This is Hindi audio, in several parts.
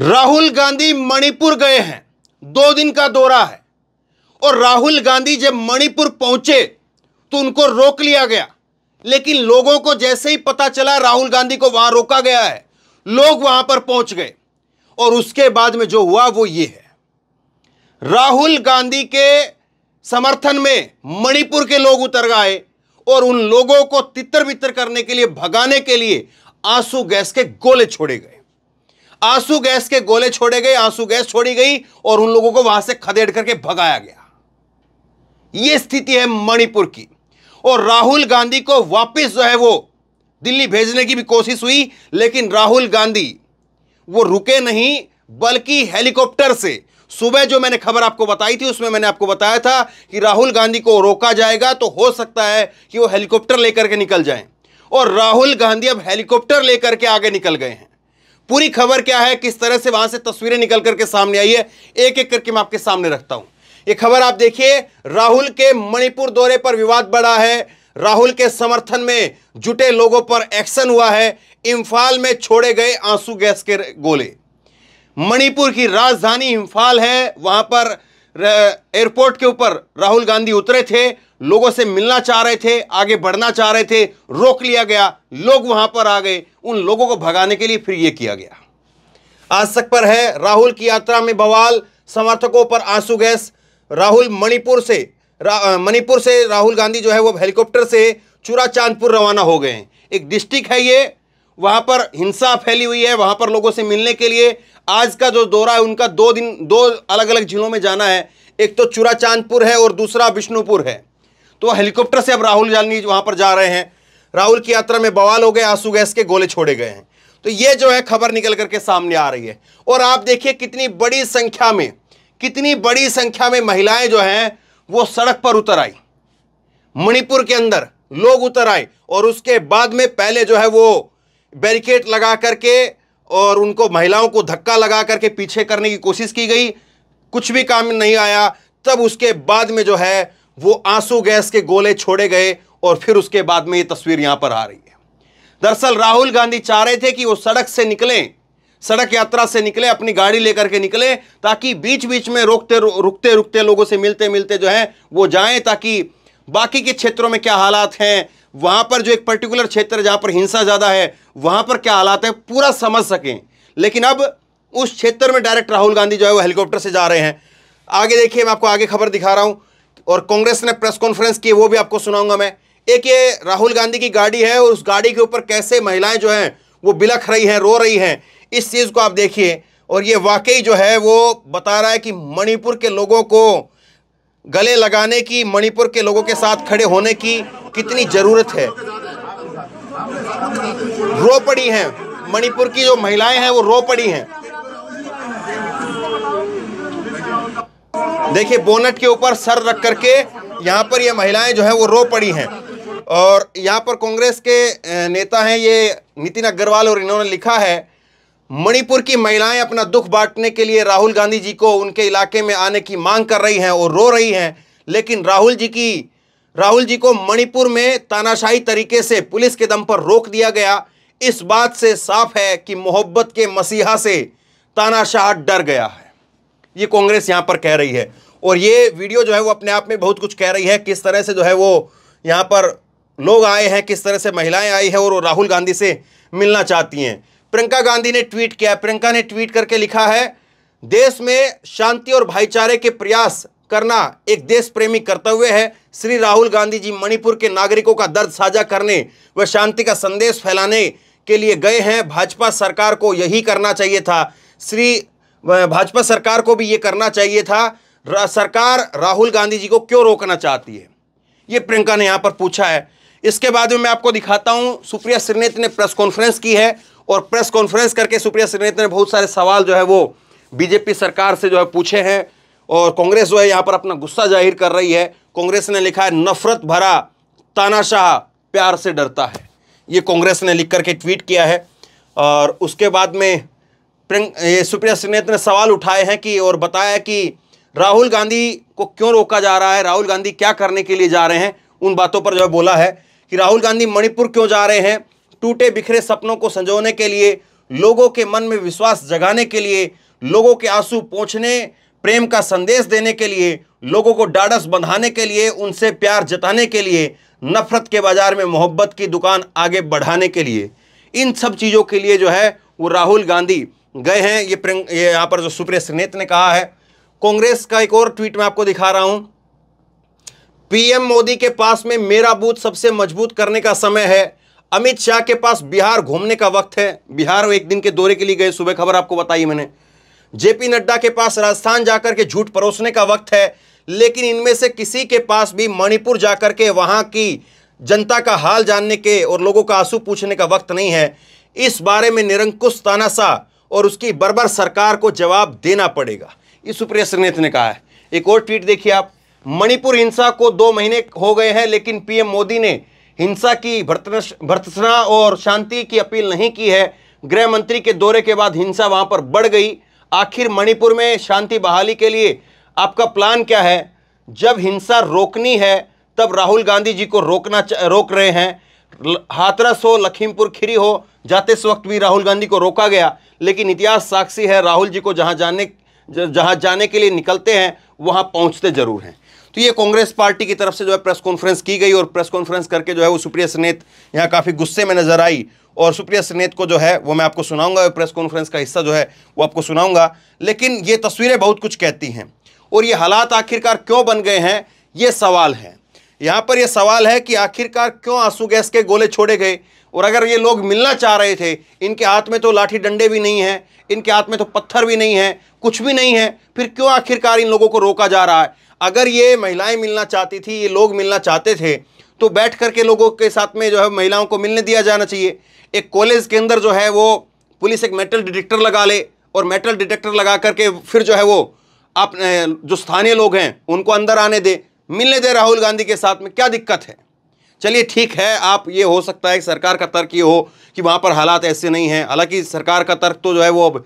राहुल गांधी मणिपुर गए हैं दो दिन का दौरा है और राहुल गांधी जब मणिपुर पहुंचे तो उनको रोक लिया गया लेकिन लोगों को जैसे ही पता चला राहुल गांधी को वहां रोका गया है लोग वहां पर पहुंच गए और उसके बाद में जो हुआ वो ये है राहुल गांधी के समर्थन में मणिपुर के लोग उतर गए और उन लोगों को तितर बितर करने के लिए भगाने के लिए आंसू गैस के गोले छोड़े गए आंसू गैस के गोले छोड़े गए आंसू गैस छोड़ी गई और उन लोगों को वहां से खदेड़ करके भगाया गया यह स्थिति है मणिपुर की और राहुल गांधी को वापस जो है वो दिल्ली भेजने की भी कोशिश हुई लेकिन राहुल गांधी वो रुके नहीं बल्कि हेलीकॉप्टर से सुबह जो मैंने खबर आपको बताई थी उसमें मैंने आपको बताया था कि राहुल गांधी को रोका जाएगा तो हो सकता है कि वो हेलीकॉप्टर लेकर के निकल जाएं और राहुल गांधी अब हेलीकॉप्टर लेकर के आगे निकल गए हैं पूरी खबर क्या है किस तरह से वहां से तस्वीरें निकल करके सामने आई है एक एक करके मैं आपके सामने रखता हूं ये खबर आप देखिए राहुल के मणिपुर दौरे पर विवाद बढ़ा है राहुल के समर्थन में जुटे लोगों पर एक्शन हुआ है इम्फाल में छोड़े गए आंसू गैस के गोले मणिपुर की राजधानी इम्फाल है वहां पर एयरपोर्ट के ऊपर राहुल गांधी उतरे थे लोगों से मिलना चाह रहे थे आगे बढ़ना चाह रहे थे रोक लिया गया लोग वहां पर आ गए उन लोगों को भगाने के लिए फिर यह किया गया आज तक पर है राहुल की यात्रा में बवाल समर्थकों पर आंसू गैस राहुल मणिपुर से मणिपुर से राहुल गांधी जो है वो हेलीकॉप्टर से चूरा चांदपुर रवाना हो गए हैं एक डिस्ट्रिक्ट है ये वहां पर हिंसा फैली हुई है वहां पर लोगों से मिलने के लिए आज का जो दौरा है उनका दो दिन दो अलग अलग जिलों में जाना है एक तो चूरा चांदपुर है और दूसरा बिष्णुपुर है तो हेलीकॉप्टर से अब राहुल गांधी वहाँ पर जा रहे हैं राहुल की यात्रा में बवाल हो गए आंसू गैस के गोले छोड़े गए हैं तो ये जो है खबर निकल करके सामने आ रही है और आप देखिए कितनी बड़ी संख्या में कितनी बड़ी संख्या में महिलाएं जो हैं वो सड़क पर उतर आई मणिपुर के अंदर लोग उतर आए और उसके बाद में पहले जो है वो बैरिकेड लगा करके और उनको महिलाओं को धक्का लगा करके पीछे करने की कोशिश की गई कुछ भी काम नहीं आया तब उसके बाद में जो है वो आंसू गैस के गोले छोड़े गए और फिर उसके बाद में ये तस्वीर यहां पर आ रही है दरअसल राहुल गांधी चाह रहे थे कि वो सड़क से निकले सड़क यात्रा से निकले अपनी गाड़ी लेकर के निकले ताकि बीच बीच में रोकते रुकते रुकते लोगों से मिलते मिलते जो है वो जाएं ताकि बाकी के क्षेत्रों में क्या हालात हैं वहां पर जो एक पर्टिकुलर क्षेत्र जहां पर हिंसा ज़्यादा है वहां पर क्या हालात है पूरा समझ सकें लेकिन अब उस क्षेत्र में डायरेक्ट राहुल गांधी जो है वो हेलीकॉप्टर से जा रहे हैं आगे देखिए मैं आपको आगे खबर दिखा रहा हूं और कांग्रेस ने प्रेस कॉन्फ्रेंस की वो भी आपको सुनाऊंगा मैं एक ये राहुल गांधी की गाड़ी है और उस गाड़ी के ऊपर कैसे महिलाएं जो हैं वो बिलख रही हैं रो रही हैं इस चीज़ को आप देखिए और ये वाकई जो है वो बता रहा है कि मणिपुर के लोगों को गले लगाने की मणिपुर के लोगों के साथ खड़े होने की कितनी ज़रूरत है रो पड़ी हैं मणिपुर की जो महिलाएं हैं वो रो पड़ी हैं देखिए बोनट के ऊपर सर रख करके यहाँ पर ये महिलाएं जो हैं वो रो पड़ी हैं और यहाँ पर कांग्रेस के नेता हैं ये नितिन अग्रवाल और इन्होंने लिखा है मणिपुर की महिलाएं अपना दुख बांटने के लिए राहुल गांधी जी को उनके इलाके में आने की मांग कर रही हैं और रो रही हैं लेकिन राहुल जी की राहुल जी को मणिपुर में तानाशाही तरीके से पुलिस के दम पर रोक दिया गया इस बात से साफ है कि मोहब्बत के मसीहा से तानाशाह डर गया है ये कांग्रेस यहाँ पर कह रही है और ये वीडियो जो है वो अपने आप में बहुत कुछ कह रही है किस तरह से जो है वो यहाँ पर लोग आए हैं किस तरह से महिलाएं आई है और वो राहुल गांधी से मिलना चाहती हैं प्रियंका गांधी ने ट्वीट किया प्रियंका ने ट्वीट करके लिखा है देश में शांति और भाईचारे के प्रयास करना एक देश प्रेमी कर्तव्य है श्री राहुल गांधी जी मणिपुर के नागरिकों का दर्द साझा करने व शांति का संदेश फैलाने के लिए गए हैं भाजपा सरकार को यही करना चाहिए था श्री भाजपा सरकार को भी ये करना चाहिए था रा, सरकार राहुल गांधी जी को क्यों रोकना चाहती है ये प्रियंका ने यहाँ पर पूछा है इसके बाद में मैं आपको दिखाता हूँ सुप्रिया श्रीनेत ने प्रेस कॉन्फ्रेंस की है और प्रेस कॉन्फ्रेंस करके सुप्रिया श्रीनेत ने बहुत सारे सवाल जो है वो बीजेपी सरकार से जो है पूछे हैं और कांग्रेस जो है यहाँ पर अपना गुस्सा जाहिर कर रही है कांग्रेस ने लिखा है नफरत भरा तानाशाह प्यार से डरता है ये कांग्रेस ने लिख करके ट्वीट किया है और उसके बाद में सुप्रिया श्रीनेत ने सवाल उठाए हैं कि और बताया कि राहुल गांधी को क्यों रोका जा रहा है राहुल गांधी क्या करने के लिए जा रहे हैं उन बातों पर जो है बोला है कि राहुल गांधी मणिपुर क्यों जा रहे हैं टूटे बिखरे सपनों को संजोने के लिए लोगों के मन में विश्वास जगाने के लिए लोगों के आंसू पहुँचने प्रेम का संदेश देने के लिए लोगों को डाडस बंधाने के लिए उनसे प्यार जताने के लिए नफरत के बाजार में मोहब्बत की दुकान आगे बढ़ाने के लिए इन सब चीज़ों के लिए जो है वो राहुल गांधी गए हैं ये प्रियं ये यहाँ पर जो सुप्रिया सिनेत ने कहा है कांग्रेस का एक और ट्वीट मैं आपको दिखा रहा हूं पीएम मोदी के पास में मेरा बूथ सबसे मजबूत करने का समय है अमित शाह के पास बिहार घूमने का वक्त है बिहार एक दिन के दौरे के लिए गए सुबह खबर आपको बताई मैंने जेपी नड्डा के पास राजस्थान जाकर के झूठ परोसने का वक्त है लेकिन इनमें से किसी के पास भी मणिपुर जाकर के वहाँ की जनता का हाल जानने के और लोगों का आंसू पूछने का वक्त नहीं है इस बारे में निरंकुश तानाशाह और उसकी बर्बर सरकार को जवाब देना पड़ेगा ये सुप्रिया सिंह ने कहा है एक और ट्वीट देखिए आप मणिपुर हिंसा को दो महीने हो गए हैं लेकिन पीएम मोदी ने हिंसा की भर्तना और शांति की अपील नहीं की है गृह मंत्री के दौरे के बाद हिंसा वहां पर बढ़ गई आखिर मणिपुर में शांति बहाली के लिए आपका प्लान क्या है जब हिंसा रोकनी है तब राहुल गांधी जी को रोकना रोक रहे हैं हाथरस हो लखीमपुर खीरी हो जाते इस वक्त भी राहुल गांधी को रोका गया लेकिन इतिहास साक्षी है राहुल जी को जहाँ जाने जहाँ जाने के लिए निकलते हैं वहाँ पहुँचते जरूर हैं तो ये कांग्रेस पार्टी की तरफ से जो है प्रेस कॉन्फ्रेंस की गई और प्रेस कॉन्फ्रेंस करके जो है वो सुप्रिया सनेत यहाँ काफ़ी गुस्से में नजर आई और सुप्रिया सनेत को जो है वो मैं आपको सुनाऊंगा प्रेस कॉन्फ्रेंस का हिस्सा जो है वो आपको सुनाऊंगा लेकिन ये तस्वीरें बहुत कुछ कहती हैं और ये हालात आखिरकार क्यों बन गए हैं ये सवाल हैं यहाँ पर यह सवाल है कि आखिरकार क्यों आंसू गैस के गोले छोड़े गए और अगर ये लोग मिलना चाह रहे थे इनके हाथ में तो लाठी डंडे भी नहीं हैं इनके हाथ में तो पत्थर भी नहीं है कुछ भी नहीं है फिर क्यों आखिरकार इन लोगों को रोका जा रहा है अगर ये महिलाएं मिलना चाहती थी ये लोग मिलना चाहते थे तो बैठ कर के लोगों के साथ में जो है महिलाओं को मिलने दिया जाना चाहिए एक कॉलेज के अंदर जो है वो पुलिस एक मेटल डिटेक्टर लगा ले और मेटल डिटेक्टर लगा करके फिर जो है वो आप जो स्थानीय लोग हैं उनको अंदर आने दे मिलने दे राहुल गांधी के साथ में क्या दिक्कत है चलिए ठीक है आप ये हो सकता है सरकार का तर्क ये हो कि वहाँ पर हालात ऐसे नहीं हैं हालांकि सरकार का तर्क तो जो है वो अब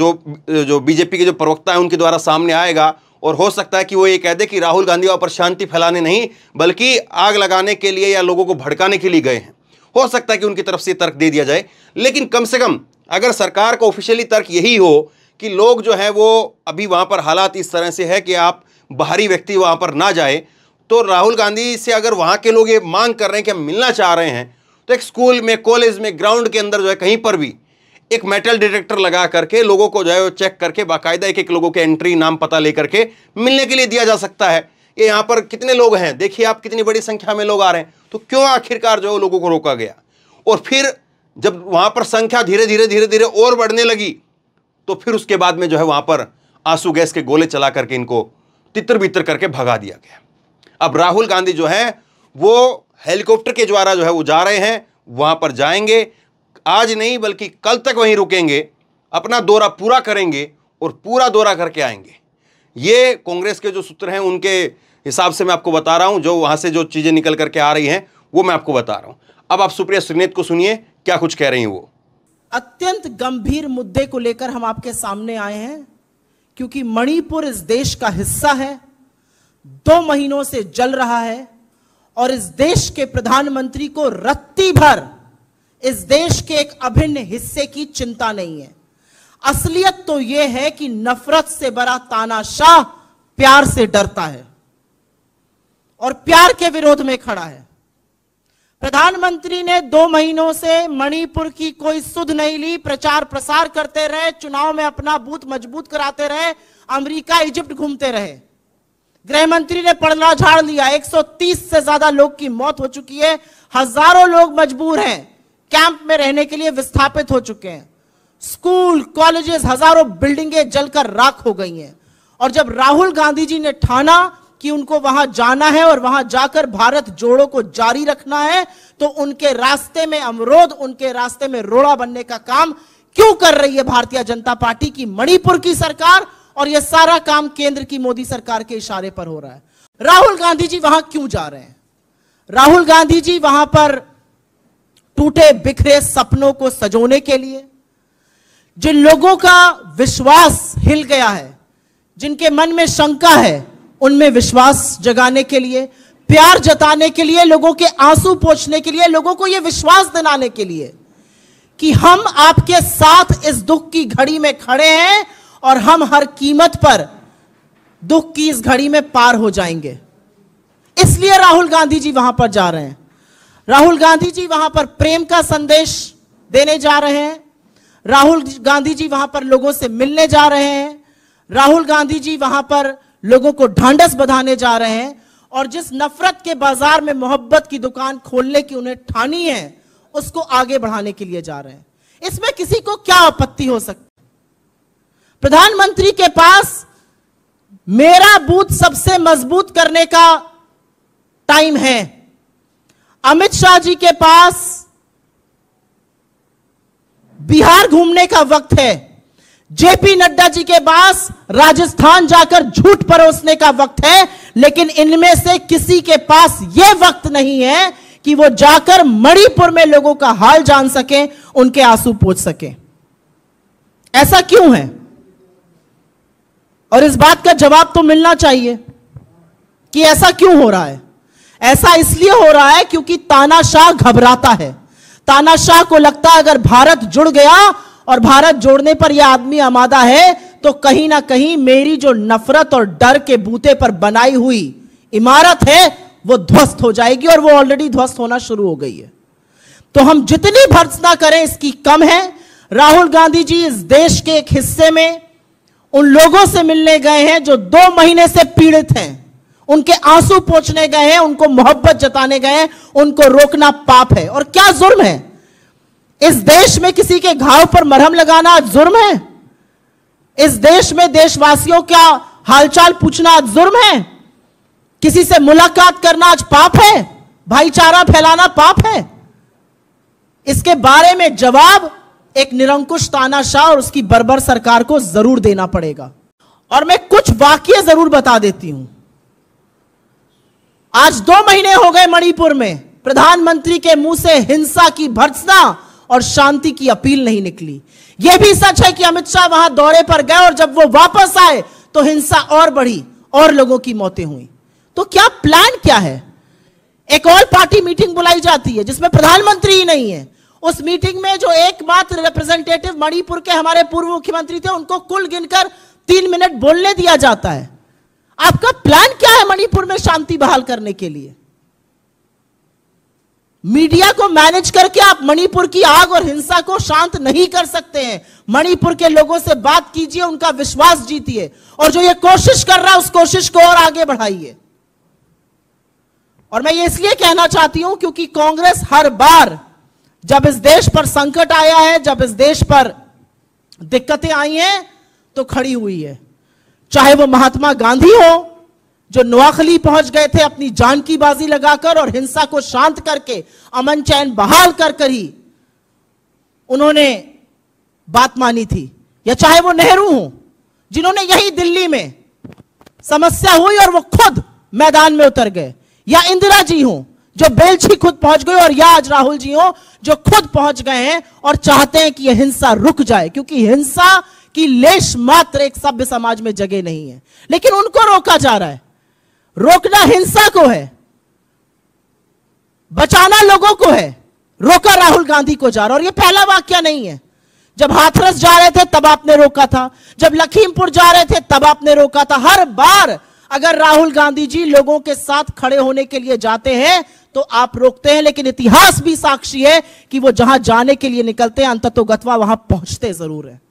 जो जो बीजेपी के जो प्रवक्ता हैं उनके द्वारा सामने आएगा और हो सकता है कि वो ये कह दे कि राहुल गांधी वहाँ पर शांति फैलाने नहीं बल्कि आग लगाने के लिए या लोगों को भड़काने के लिए गए हैं हो सकता है कि उनकी तरफ से तर्क दे दिया जाए लेकिन कम से कम अगर सरकार का ऑफिशियली तर्क यही हो कि लोग जो हैं वो अभी वहाँ पर हालात इस तरह से है कि आप बाहरी व्यक्ति वहाँ पर ना जाए तो राहुल गांधी से अगर वहाँ के लोग ये मांग कर रहे हैं कि हम मिलना चाह रहे हैं तो एक स्कूल में कॉलेज में ग्राउंड के अंदर जो है कहीं पर भी एक मेटल डिटेक्टर लगा करके लोगों को जो है वो चेक करके बाकायदा एक एक लोगों के एंट्री नाम पता ले करके मिलने के लिए दिया जा सकता है ये यहाँ पर कितने लोग हैं देखिए आप कितनी बड़ी संख्या में लोग आ रहे हैं तो क्यों आखिरकार जो है लोगों को रोका गया और फिर जब वहाँ पर संख्या धीरे धीरे धीरे धीरे और बढ़ने लगी तो फिर उसके बाद में जो है वहाँ पर आंसू गैस के गोले चला करके इनको तितर बितर करके भगा दिया गया अब राहुल गांधी जो है वो हेलीकॉप्टर के द्वारा जो है वो जा रहे हैं वहां पर जाएंगे आज नहीं बल्कि कल तक वहीं रुकेंगे अपना दौरा पूरा करेंगे और पूरा दौरा करके आएंगे ये कांग्रेस के जो सूत्र हैं उनके हिसाब से मैं आपको बता रहा हूँ जो वहां से जो चीज़ें निकल करके आ रही हैं वो मैं आपको बता रहा हूँ अब आप सुप्रिया सुनेत को सुनिए क्या कुछ कह रही हैं वो अत्यंत गंभीर मुद्दे को लेकर हम आपके सामने आए हैं क्योंकि मणिपुर इस देश का हिस्सा है दो महीनों से जल रहा है और इस देश के प्रधानमंत्री को रत्ती भर इस देश के एक अभिन्न हिस्से की चिंता नहीं है असलियत तो यह है कि नफरत से बड़ा तानाशाह प्यार से डरता है और प्यार के विरोध में खड़ा है प्रधानमंत्री ने दो महीनों से मणिपुर की कोई सुध नहीं ली प्रचार प्रसार करते रहे चुनाव में अपना बूथ मजबूत कराते रहे अमेरिका इजिप्ट घूमते रहे गृह मंत्री ने पड़ला झाड़ लिया 130 से ज्यादा लोग की मौत हो चुकी है हजारों लोग मजबूर हैं कैंप में रहने के लिए विस्थापित हो चुके हैं स्कूल कॉलेजेस हजारों बिल्डिंगे जलकर राख हो गई हैं और जब राहुल गांधी जी ने ठाना कि उनको वहां जाना है और वहां जाकर भारत जोड़ो को जारी रखना है तो उनके रास्ते में अमरोध उनके रास्ते में रोड़ा बनने का काम क्यों कर रही है भारतीय जनता पार्टी की मणिपुर की सरकार और यह सारा काम केंद्र की मोदी सरकार के इशारे पर हो रहा है राहुल गांधी जी वहां क्यों जा रहे हैं राहुल गांधी जी वहां पर टूटे बिखरे सपनों को सजोने के लिए जिन लोगों का विश्वास हिल गया है जिनके मन में शंका है उनमें विश्वास जगाने के लिए प्यार जताने के लिए लोगों के आंसू पोछने के लिए लोगों को यह विश्वास दिलाने के लिए कि हम आपके साथ इस दुख की घड़ी में खड़े हैं और हम हर कीमत पर दुख की इस घड़ी में पार हो जाएंगे इसलिए राहुल गांधी जी वहां पर जा रहे हैं राहुल गांधी जी वहां पर प्रेम का संदेश देने जा रहे हैं राहुल गांधी जी वहां पर लोगों से मिलने जा रहे हैं राहुल गांधी जी वहां पर लोगों को ढांढस बधाने जा रहे हैं और जिस नफरत के बाजार में मोहब्बत की दुकान खोलने की उन्हें ठानी है उसको आगे बढ़ाने के लिए जा रहे हैं इसमें किसी को क्या आपत्ति हो सकती प्रधानमंत्री के पास मेरा बूथ सबसे मजबूत करने का टाइम है अमित शाह जी के पास बिहार घूमने का वक्त है जेपी नड्डा जी के पास राजस्थान जाकर झूठ परोसने का वक्त है लेकिन इनमें से किसी के पास यह वक्त नहीं है कि वो जाकर मणिपुर में लोगों का हाल जान सके उनके आंसू पोछ सके ऐसा क्यों है और इस बात का जवाब तो मिलना चाहिए कि ऐसा क्यों हो रहा है ऐसा इसलिए हो रहा है क्योंकि तानाशाह घबराता है तानाशाह को लगता है अगर भारत जुड़ गया और भारत जोड़ने पर यह आदमी आमादा है तो कहीं ना कहीं मेरी जो नफरत और डर के बूते पर बनाई हुई इमारत है वो ध्वस्त हो जाएगी और वो ऑलरेडी ध्वस्त होना शुरू हो गई है तो हम जितनी भर्सना करें इसकी कम है राहुल गांधी जी इस देश के एक हिस्से में उन लोगों से मिलने गए हैं जो दो महीने से पीड़ित हैं उनके आंसू पोछने गए हैं उनको मोहब्बत जताने गए हैं उनको रोकना पाप है और क्या जुर्म है इस देश में किसी के घाव पर मरहम लगाना जुर्म है इस देश में देशवासियों का हालचाल पूछना आज जुर्म है किसी से मुलाकात करना आज पाप है भाईचारा फैलाना पाप है इसके बारे में जवाब एक निरंकुश तानाशाह और उसकी बर्बर सरकार को जरूर देना पड़ेगा और मैं कुछ वाक्य जरूर बता देती हूं आज दो महीने हो गए मणिपुर में प्रधानमंत्री के मुंह से हिंसा की भर्सना और शांति की अपील नहीं निकली यह भी सच है कि अमित शाह वहां दौरे पर गए और जब वो वापस आए तो हिंसा और बढ़ी और लोगों की मौतें हुई तो क्या प्लान क्या है एक ऑल पार्टी मीटिंग बुलाई जाती है जिसमें प्रधानमंत्री ही नहीं है उस मीटिंग में जो एकमात्र रिप्रेजेंटेटिव मणिपुर के हमारे पूर्व मुख्यमंत्री थे उनको कुल गिनकर तीन मिनट बोलने दिया जाता है आपका प्लान क्या है मणिपुर में शांति बहाल करने के लिए मीडिया को मैनेज करके आप मणिपुर की आग और हिंसा को शांत नहीं कर सकते हैं मणिपुर के लोगों से बात कीजिए उनका विश्वास जीतिए और जो ये कोशिश कर रहा है उस कोशिश को और आगे बढ़ाइए और मैं ये इसलिए कहना चाहती हूं क्योंकि कांग्रेस हर बार जब इस देश पर संकट आया है जब इस देश पर दिक्कतें आई हैं तो खड़ी हुई है चाहे वो महात्मा गांधी हो जो नोआखली पहुंच गए थे अपनी जान की बाजी लगाकर और हिंसा को शांत करके अमन चैन बहाल कर कर ही उन्होंने बात मानी थी या चाहे वो नेहरू हो जिन्होंने यही दिल्ली में समस्या हुई और वो खुद मैदान में उतर गए या इंदिरा जी हो जो बेलछी खुद पहुंच गई और या आज राहुल जी हो जो खुद पहुंच गए हैं और चाहते हैं कि यह हिंसा रुक जाए क्योंकि हिंसा की लेश मात्र एक सभ्य समाज में जगह नहीं है लेकिन उनको रोका जा रहा है रोकना हिंसा को है बचाना लोगों को है रोका राहुल गांधी को जा रहा और ये पहला वाक्य नहीं है जब हाथरस जा रहे थे तब आपने रोका था जब लखीमपुर जा रहे थे तब आपने रोका था हर बार अगर राहुल गांधी जी लोगों के साथ खड़े होने के लिए जाते हैं तो आप रोकते हैं लेकिन इतिहास भी साक्षी है कि वो जहां जाने के लिए निकलते हैं अंततोगत्वा वहां पहुंचते जरूर है